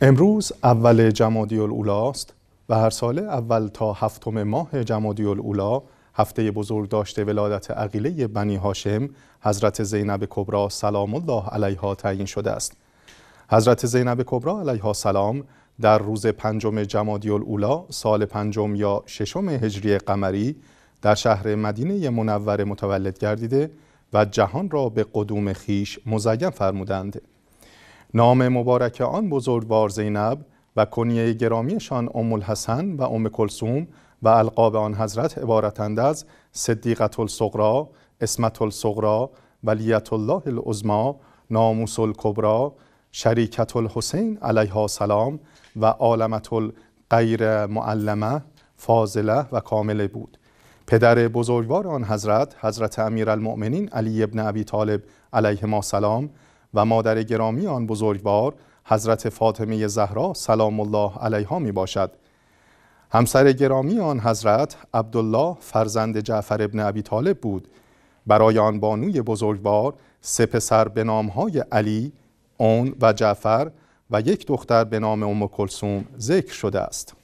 امروز اول جمادی است و هر ساله اول تا هفتم ماه جمادی الاولا هفته بزرگ داشته ولادت عقیله بنی هاشم حضرت زینب کبرا سلام الله علیها تعیین شده است حضرت زینب کبرا علیها سلام در روز پنجم جمادی الاولا سال پنجم یا ششم هجری قمری در شهر مدینه منور متولد گردیده و جهان را به قدوم خیش مزین فرمودند نام مبارک آن بزرگوار زینب و کنیه گرامیشان ام الحسن و ام کلسوم و القاب آن حضرت عبارتند از صدیقت الصغرا، اسمت الصغرا، ولیت الله العظما، ناموس الکبرا، شریکت الحسین علیها سلام و عالمت الغیر معلمه، فاضله و کامله بود. پدر بزرگوار آن حضرت، حضرت امیرالمؤمنین علی ابن ابی طالب علیه ما سلام، و مادر گرامی آن بزرگوار حضرت فاطمه زهرا سلام الله علیها می باشد همسر گرامی آن حضرت عبدالله فرزند جعفر ابن ابی طالب بود برای آن بانوی بزرگوار سه پسر به نامهای علی، اون و جعفر و یک دختر به نام ام کلسوم ذکر شده است